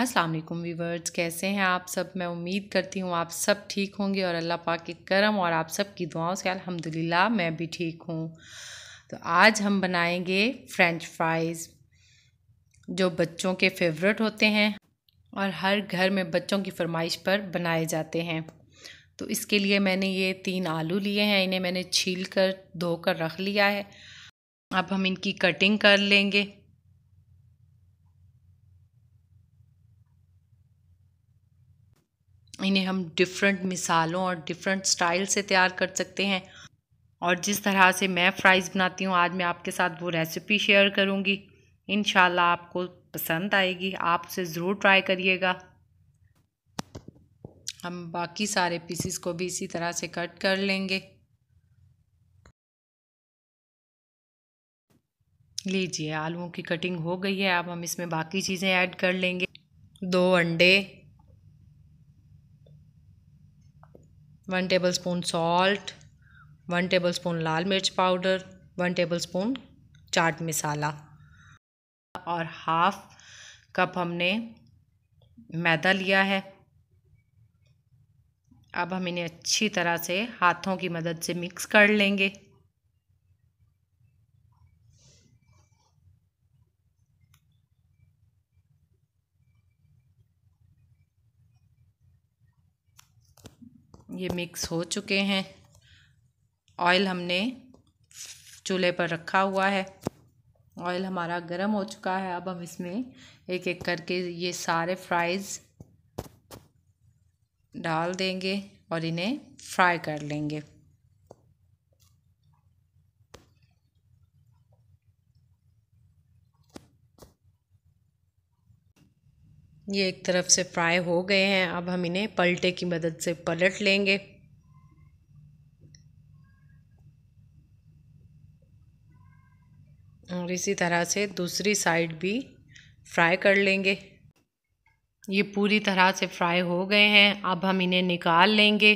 अस्सलाम वालेकुम वीवर्स कैसे हैं आप सब मैं उम्मीद करती हूँ आप सब ठीक होंगे और अल्लाह पाक के करम और आप सब की दुआओं से अल्हम्दुलिल्लाह मैं भी ठीक हूँ तो आज हम बनाएंगे फ्रेंच फ्राइज़ जो बच्चों के फेवरेट होते हैं और हर घर में बच्चों की फरमाइश पर बनाए जाते हैं तो इसके लिए मैंने ये तीन आलू लिए हैं इन्हें मैंने छील कर धो कर रख लिया है अब हम इनकी कटिंग कर लेंगे इन्हें हम डिफरेंट मिसालों और डिफरेंट स्टाइल से तैयार कर सकते हैं और जिस तरह से मैं फ्राइज़ बनाती हूँ आज मैं आपके साथ वो रेसिपी शेयर करूँगी इन आपको पसंद आएगी आप उसे ज़रूर ट्राई करिएगा हम बाकी सारे पीसीस को भी इसी तरह से कट कर लेंगे लीजिए आलूओं की कटिंग हो गई है अब हम इसमें बाकी चीज़ें ऐड कर लेंगे दो अंडे one tablespoon salt one tablespoon लाल मिर्च powder one tablespoon chaat masala और हाफ कप हमने मैदा लिया है अब हम इन्हें अच्छी तरह से हाथों की मदद से मिक्स कर लेंगे ये मिक्स हो चुके हैं ऑयल हमने चूल्हे पर रखा हुआ है ऑयल हमारा गर्म हो चुका है अब हम इसमें एक एक करके ये सारे फ्राइज़ डाल देंगे और इन्हें फ्राई कर लेंगे ये एक तरफ से फ्राई हो गए हैं अब हम इन्हें पलटे की मदद से पलट लेंगे और इसी तरह से दूसरी साइड भी फ्राई कर लेंगे ये पूरी तरह से फ्राई हो गए हैं अब हम इन्हें निकाल लेंगे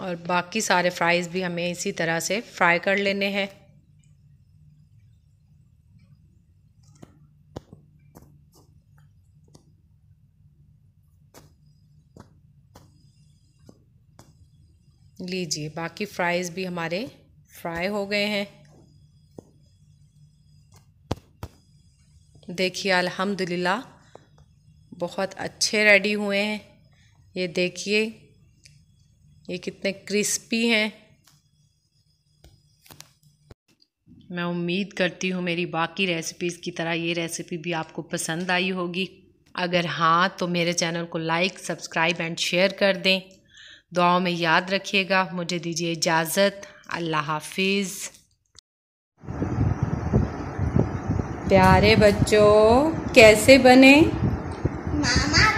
और बाकी सारे फ्राइज़ भी हमें इसी तरह से फ्राई कर लेने हैं लीजिए बाकी फ्राइज़ भी हमारे फ्राई हो गए हैं देखिए अल्हम्दुलिल्लाह बहुत अच्छे रेडी हुए हैं ये देखिए ये कितने क्रिस्पी हैं मैं उम्मीद करती हूँ मेरी बाकी रेसिपीज़ की तरह ये रेसिपी भी आपको पसंद आई होगी अगर हाँ तो मेरे चैनल को लाइक सब्सक्राइब एंड शेयर कर दें दुआओं में याद रखिएगा मुझे दीजिए इजाज़त अल्लाह हाफिज़ प्यारे बच्चों कैसे बने मामा